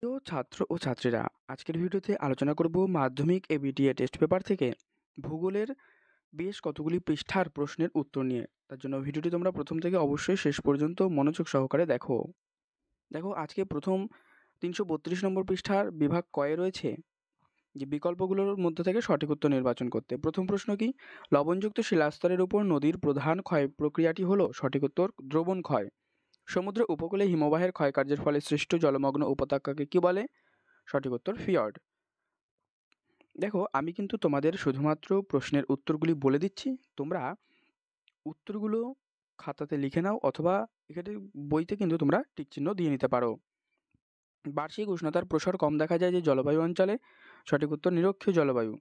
প্রিয় ছাত্র ও ছাত্রীরা আজকের ভিডিওতে আলোচনা করব মাধ্যমিক এবিডিএ টেস্ট পেপার থেকে ভূগোলের বেশ কতগুলি পৃষ্ঠার প্রশ্নের উত্তর নিয়ে তার জন্য ভিডিওটি তোমরা প্রথম থেকে অবশ্যই শেষ পর্যন্ত মনোযোগ সহকারে দেখো দেখো আজকে প্রথম তিনশো বত্রিশ নম্বর পৃষ্ঠার বিভাগ কয়ে রয়েছে যে বিকল্পগুলোর মধ্যে থেকে সঠিক উত্তর নির্বাচন করতে প্রথম প্রশ্ন কি লবণযুক্ত শিলাস্তরের উপর নদীর প্রধান ক্ষয় প্রক্রিয়াটি হলো সঠিক উত্তর দ্রবণ ক্ষয় সমুদ্র উপকূলে হিমবাহের ক্ষয়কার্যের ফলে সৃষ্ট জলমগ্ন উপত্যকাকে কি বলে সঠিক উত্তর ফিয়র্ড দেখো আমি কিন্তু তোমাদের শুধুমাত্র প্রশ্নের উত্তরগুলি বলে দিচ্ছি তোমরা উত্তরগুলো খাতাতে লিখে নাও অথবা এখানে বইতে কিন্তু তোমরা টিকচিহ্ন দিয়ে নিতে পারো বার্ষিক উষ্ণতার প্রসার কম দেখা যায় যে জলবায়ু অঞ্চলে সঠিক উত্তর নিরক্ষীয় জলবায়ু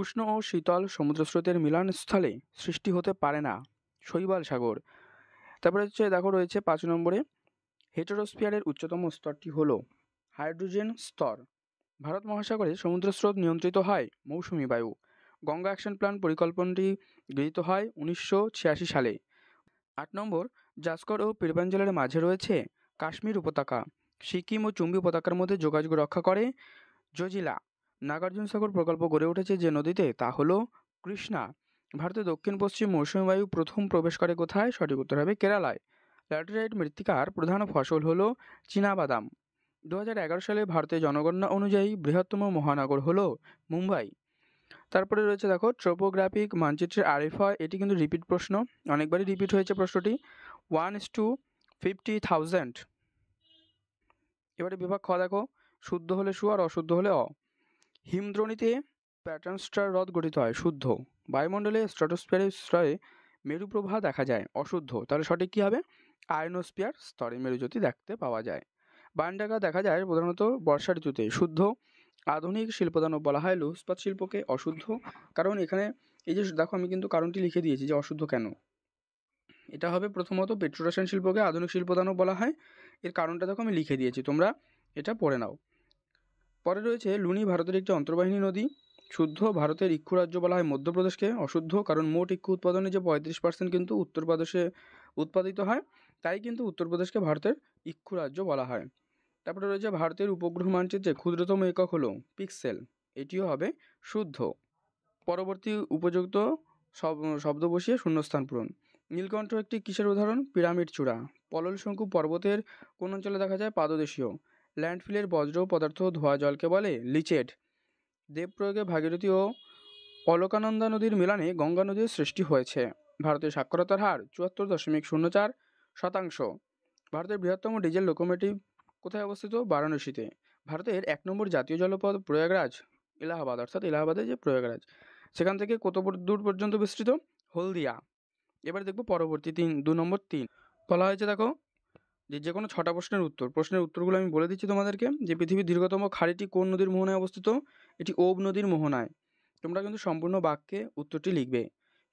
উষ্ণ ও শীতল সমুদ্রস্রোতের মিলনস্থলে সৃষ্টি হতে পারে না শৈবাল সাগর তারপরে হচ্ছে দেখো রয়েছে পাঁচ নম্বরে হেটেরোস্ফিয়ারের উচ্চতম স্তরটি হল হাইড্রোজেন স্তর ভারত মহাসাগরে সমুদ্র স্রোত নিয়ন্ত্রিত হয় মৌসুমি বায়ু গঙ্গা অ্যাকশন প্ল্যান পরিকল্পনাটি গৃহীত হয় উনিশশো সালে আট নম্বর জাসকর ও পীরবাঞ্জলের মাঝে রয়েছে কাশ্মীর উপত্যকা সিকিম ও চুম্বি উপত্যকার মধ্যে যোগাযোগ রক্ষা করে জজিলা নাগার্জুন সাগর প্রকল্প গড়ে উঠেছে যে নদীতে তা হল কৃষ্ণা ভারতের দক্ষিণ পশ্চিম মৌসুমী বায়ু প্রথম প্রবেশ করে কোথায় সঠিক উত্তর হবে কেরালায় ল্যাটেরাইট মৃত্তিকার প্রধান ফসল হল চীনাবাদাম দু সালে ভারতের জনগণনা অনুযায়ী বৃহত্তম মহানগর হল মুম্বাই তারপরে রয়েছে দেখো ট্রোপোগ্রাফিক মানচিত্রের আরিফ হয় এটি কিন্তু রিপিট প্রশ্ন অনেকবারই রিপিট হয়েছে প্রশ্নটি one is two fifty thousand এবারে বিভাগ খ দেখো শুদ্ধ হলে সু আর অশুদ্ধ হলে অ হিমদ্রণীতে প্যাটার্নস্টার হ্রদ গঠিত হয় শুদ্ধ বায়ুমণ্ডলে স্ট্রাটোস্ফিয়ারের স্তরে মেরুপ্রবাহ দেখা যায় অশুদ্ধ তাহলে সঠিক কী হবে আয়নোস্পিয়ার স্তরে মেরুজ্যোতি দেখতে পাওয়া যায় বায়ানডাকা দেখা যায় প্রধানত বর্ষা ঋতুতে শুদ্ধ আধুনিক শিল্পদানও বলা হয় লৌহস্পাত শিল্পকে অশুদ্ধ কারণ এখানে এই যে দেখো আমি কিন্তু কারণটি লিখে দিয়েছি যে অশুদ্ধ কেন এটা হবে প্রথমত পেট্রোরাসায়ন শিল্পকে আধুনিক শিল্পদানও বলা হয় এর কারণটা দেখো আমি লিখে দিয়েছি তোমরা এটা পড়ে নাও পরে রয়েছে লুনি ভারতের একটি অন্তর্বাহিনী নদী শুদ্ধ ভারতের ইক্ষু রাজ্য বলা হয় মধ্যপ্রদেশকে অশুদ্ধ কারণ মোট ইক্ষু উৎপাদনে যে পঁয়ত্রিশ পার্সেন্ট কিন্তু উত্তরপ্রদেশে উৎপাদিত হয় তাই কিন্তু উত্তরপ্রদেশকে ভারতের ইক্ষু রাজ্য বলা হয় তারপরে রয়েছে ভারতের উপগ্রহ মানচিত্রে ক্ষুদ্রতম একক হলো পিক্সেল এটিও হবে শুদ্ধ পরবর্তী উপযুক্ত শব্দ বসিয়ে শূন্যস্থান পূরণ নীলকণ্ঠ একটি কিসের উদাহরণ পিরামিড চূড়া পলল শঙ্কু পর্বতের কোন অঞ্চলে দেখা যায় পাদদেশীয় ল্যান্ডফিলের বজ্র পদার্থ ধোয়া জলকে বলে লিচেট দেবপ্রয়োগে ভাগীরথী ও অলকানন্দা নদীর মিলানে গঙ্গা নদীর সৃষ্টি হয়েছে ভারতের সাক্ষরতার হার চুয়াত্তর দশমিক শূন্য চার শতাংশ ভারতের বৃহত্তম ডিজেল লোকোমোটিভ কোথায় অবস্থিত বারাণসীতে ভারতের এক নম্বর জাতীয় জলপথ প্রয়াগরাজ এলাহাবাদ অর্থাৎ এলাহাবাদে যে প্রয়াগরাজ সেখান থেকে কত দূর পর্যন্ত বিস্তৃত হলদিয়া এবার দেখবো পরবর্তী তিন দু নম্বর তিন বলা হয়েছে দেখো যে যে কোনো ছটা প্রশ্নের উত্তর প্রশ্নের উত্তরগুলো আমি বলে দিচ্ছি তোমাদেরকে যে পৃথিবীর দীর্ঘতম খাড়িটি কোন নদীর মোহনায় অবস্থিত এটি ওব নদীর মোহনায় তোমরা কিন্তু সম্পূর্ণ বাক্যে উত্তরটি লিখবে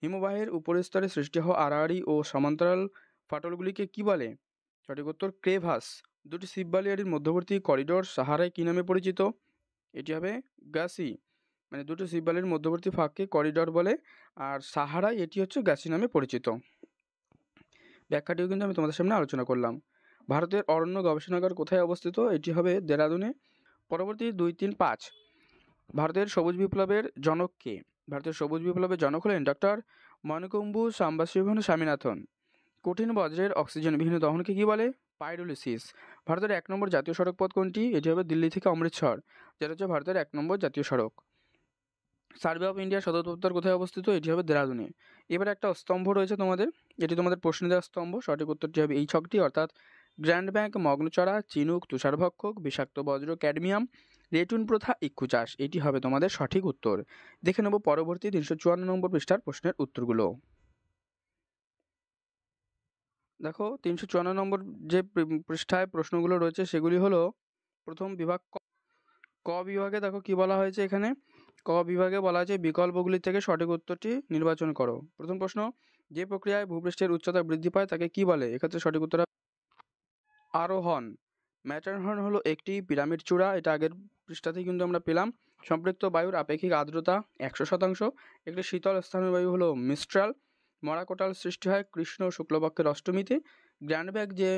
হিমবাহের উপরের স্তরে সৃষ্টি হওয়া আড়াআড়ি ও সমান্তরাল ফাটলগুলিকে কি বলে সঠিক উত্তর ক্রেভাস দুটি শিববালিয়ারির মধ্যবর্তী করিডোর সাহারায় কী নামে পরিচিত এটি হবে গাসি মানে দুটো শিববালির মধ্যবর্তী ফাঁককে করিডোর বলে আর সাহারায় এটি হচ্ছে গাছি নামে পরিচিত ব্যাখ্যাটিও কিন্তু আমি তোমাদের সামনে আলোচনা করলাম ভারতের অরণ্য গবেষণাগার কোথায় অবস্থিত এটি হবে দেরাদুনে পরবর্তী দুই তিন পাঁচ ভারতের সবুজ বিপ্লবের জনক কে ভারতের সবুজ বিপ্লবের জনক হলেন ডক্টর মনকুম্বু সাম্বাসিভন স্বামীনাথন কঠিন বজ্রের অক্সিজেনবিহীন দহনকে কী বলে পাইরোলিসিস ভারতের এক নম্বর জাতীয় সড়ক পথ কোনটি এটি হবে দিল্লি থেকে অমৃতসর যেটা হচ্ছে ভারতের এক নম্বর জাতীয় সড়ক সার্ভে অফ ইন্ডিয়া সদর দপ্তর কোথায় অবস্থিত এটি হবে দেরাদুনে এবার একটা স্তম্ভ রয়েছে তোমাদের এটি তোমাদের প্রশ্ন দেওয়া স্তম্ভ সঠিক উত্তরটি হবে এই ছকটি অর্থাৎ গ্র্যান্ড ব্যাংক মগ্নচড়া চিনুক তুষারভক্ষক বিষাক্ত বজ্র ক্যাডমিয়াম রেটুন প্রথা ইক্ষু চাষ এটি হবে তোমাদের সঠিক উত্তর দেখে নেব পরবর্তী তিনশো চুয়ান্ন নম্বর পৃষ্ঠার প্রশ্নের উত্তরগুলো দেখো তিনশো চুয়ান্ন নম্বর যে পৃষ্ঠায় প্রশ্নগুলো রয়েছে সেগুলি হলো প্রথম বিভাগ ক বিভাগে দেখো কি বলা হয়েছে এখানে ক বিভাগে বলা হয়েছে বিকল্পগুলি থেকে সঠিক উত্তরটি নির্বাচন করো প্রথম প্রশ্ন যে প্রক্রিয়ায় ভূপৃষ্ঠের উচ্চতা বৃদ্ধি পায় তাকে কি বলে এক্ষেত্রে সঠিক উত্তর আরোহণ ম্যাটারহর্ন হলো একটি পিরামিড চূড়া এটা আগের পৃষ্ঠাতেই কিন্তু আমরা পেলাম সম্পৃক্ত বায়ুর আপেক্ষিক আর্দ্রতা একশো শতাংশ একটি শীতল স্থানীয় বায়ু হলো মিস্ট্রাল মরাকোটাল সৃষ্টি হয় কৃষ্ণ শুক্লপক্ষের অষ্টমীতে ব্যাগ যে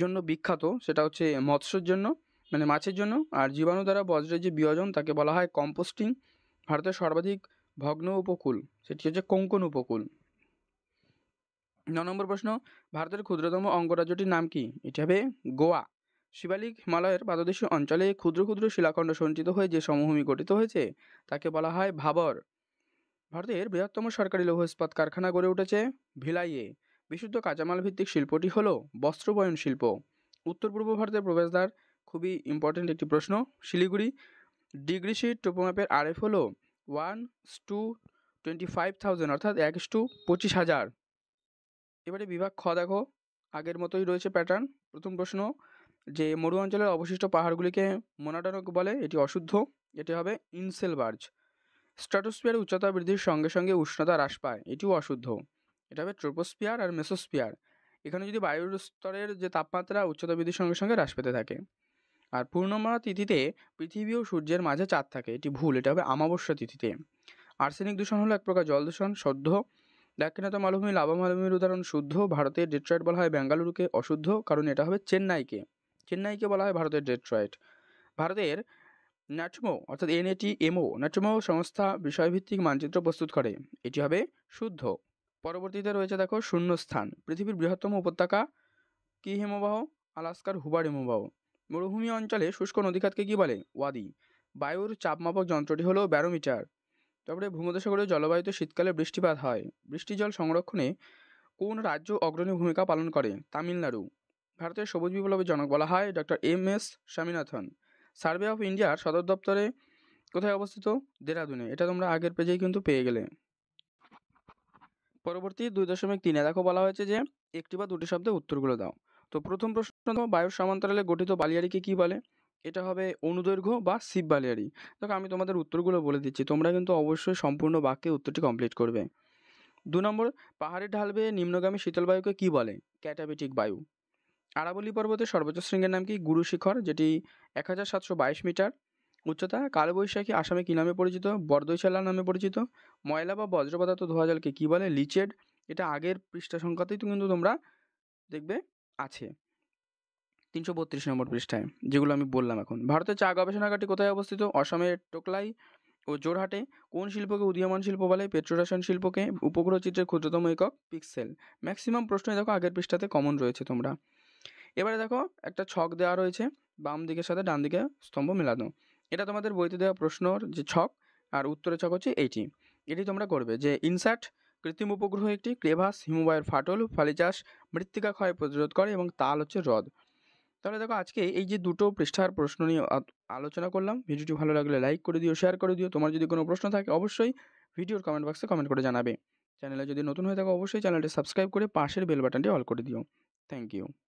জন্য বিখ্যাত সেটা হচ্ছে মৎস্যর জন্য মানে মাছের জন্য আর জীবাণু দ্বারা বজ্রের যে বিয়োজন তাকে বলা হয় কম্পোস্টিং ভারতের সর্বাধিক ভগ্ন উপকূল সেটি হচ্ছে কোঙ্কন উপকূল ন নম্বর প্রশ্ন ভারতের ক্ষুদ্রতম অঙ্গরাজ্যটির নাম কি এটি হবে গোয়া শিবালিক হিমালয়ের পাদদেশীয় অঞ্চলে ক্ষুদ্র ক্ষুদ্র শিলাখণ্ড সঞ্চিত হয়ে যে সমভূমি গঠিত হয়েছে তাকে বলা হয় ভাবর ভারতের বৃহত্তম সরকারি লৌহ ইস্পাত কারখানা গড়ে উঠেছে ভিলাইয়ে বিশুদ্ধ কাঁচামাল ভিত্তিক শিল্পটি হল বস্ত্রবয়ন শিল্প উত্তর পূর্ব ভারতের প্রবেশদ্বার খুবই ইম্পর্টেন্ট একটি প্রশ্ন শিলিগুড়ি ডিগ্রি শিট টোপোম্যাপের আরএফ হলো one two twenty five thousand অর্থাৎ এক টু পঁচিশ হাজার এবারে বিভাগ খ দেখো আগের মতোই রয়েছে প্যাটার্ন প্রথম প্রশ্ন যে মরু অঞ্চলের অবশিষ্ট পাহাড়গুলিকে মোনাডনক বলে এটি অশুদ্ধ এটি হবে ইনসেল বার্জ স্ট্রাটোস্পিয়ার উচ্চতা বৃদ্ধির সঙ্গে সঙ্গে উষ্ণতা হ্রাস পায় এটিও অশুদ্ধ এটা হবে ট্রোপোস্পিয়ার আর মেসোস্পিয়ার এখানে যদি বায়ুর স্তরের যে তাপমাত্রা উচ্চতা বৃদ্ধির সঙ্গে সঙ্গে হ্রাস পেতে থাকে আর পূর্ণমা তিথিতে পৃথিবী ও সূর্যের মাঝে চাঁদ থাকে এটি ভুল এটা হবে আমাবস্যা তিথিতে আর্সেনিক দূষণ হলো এক প্রকার জল দূষণ সদ্য দাক্ষিণাত্য মালভূমি লাভা মালভূমির উদাহরণ শুদ্ধ ভারতের ডেট্রয়েড বলা হয় বেঙ্গালুরুকে অশুদ্ধ কারণ এটা হবে চেন্নাইকে চেন্নাইকে বলা হয় ভারতের ডেট্রয়েড ভারতের ন্যাটমো অর্থাৎ এনএটি এমও ন্যাটমো সংস্থা বিষয়ভিত্তিক মানচিত্র প্রস্তুত করে এটি হবে শুদ্ধ পরবর্তীতে রয়েছে দেখো শূন্যস্থান পৃথিবীর বৃহত্তম উপত্যকা কি হিমবাহ আলাস্কার হুবার হিমবাহ মরুভূমি অঞ্চলে শুষ্ক নদীখাতকে কী বলে ওয়াদি বায়ুর চাপমাপক যন্ত্রটি হলো ব্যারোমিটার তারপরে ভূমধ্যসাগরীয় জলবায়ুতে শীতকালে বৃষ্টিপাত হয় বৃষ্টি জল সংরক্ষণে কোন রাজ্য অগ্রণী ভূমিকা পালন করে তামিলনাড়ু ভারতের সবুজ বিপ্লবের জনক বলা হয় doctor M S Swaminathan survey of ইন্ডিয়ার সদর দপ্তরে কোথায় অবস্থিত দেরাদুনে এটা তোমরা আগের পেজেই কিন্তু পেয়ে গেলে পরবর্তী দুই দশমিক তিনে দেখো বলা হয়েছে যে একটি বা দুটি শব্দে উত্তরগুলো দাও তো প্রথম প্রশ্ন বায়ুর সমান্তরালে গঠিত বালিয়াড়িকে কী বলে এটা হবে অনুদৈর্ঘ্য বা সিপ বালিয়ারি দেখো আমি তোমাদের উত্তরগুলো বলে দিচ্ছি তোমরা কিন্তু অবশ্যই সম্পূর্ণ বাক্যে উত্তরটি কমপ্লিট করবে দু নম্বর পাহাড়ের ঢাল বেয়ে নিম্নগামী শীতল বায়ুকে কী বলে ক্যাটাবেটিক বায়ু আরাবলি পর্বতের সর্বোচ্চ শৃঙ্গের নাম কি গুরু শিখর যেটি এক হাজার সাতশো বাইশ মিটার উচ্চতা কালবৈশাখী আসামে কি নামে পরিচিত বর্দৈশালা নামে পরিচিত ময়লা বা বজ্র পদার্থ জলকে কী বলে লিচেড এটা আগের পৃষ্ঠা সংখ্যাতেই কিন্তু তোমরা দেখবে আছে তিনশো বত্রিশ নম্বর পৃষ্ঠায় যেগুলো আমি বললাম এখন ভারতের চা গবেষণাগারটি কোথায় অবস্থিত অসমের টোকলাই ও জোরহাটে কোন শিল্পকে উদীয়মান শিল্প বলে পেট্রোরাসায়ন শিল্পকে উপগ্রহ চিত্রের ক্ষুদ্রতম একক পিক্সেল ম্যাক্সিমাম প্রশ্নই দেখো আগের পৃষ্ঠাতে কমন রয়েছে তোমরা এবারে দেখো একটা ছক দেওয়া রয়েছে বাম দিকের সাথে ডান দিকে স্তম্ভ মেলানো এটা তোমাদের বইতে দেওয়া প্রশ্নর যে ছক আর উত্তরের ছক হচ্ছে এইটি এটি তোমরা করবে যে ইনসার্ট কৃত্রিম উপগ্রহ একটি ক্রেভাস হিমবায়ের ফাটল ফালিচাষ মৃত্তিকা ক্ষয় প্রতিরোধ করে এবং তাল হচ্ছে হ্রদ তাহলে দেখো আজকে এই যে দুটো পৃষ্ঠার প্রশ্ন নিয়ে আলোচনা করলাম ভিডিওটি ভালো লাগলে লাইক করে দিও শেয়ার করে দিও তোমার যদি কোনো প্রশ্ন থাকে অবশ্যই ভিডিওর কমেন্ট বক্সে কমেন্ট করে জানাবে চ্যানেলে যদি নতুন হয়ে থাকো অবশ্যই চ্যানেলটি সাবস্ক্রাইব করে পাশের বেল বাটনটি অল করে দিও থ্যাংক ইউ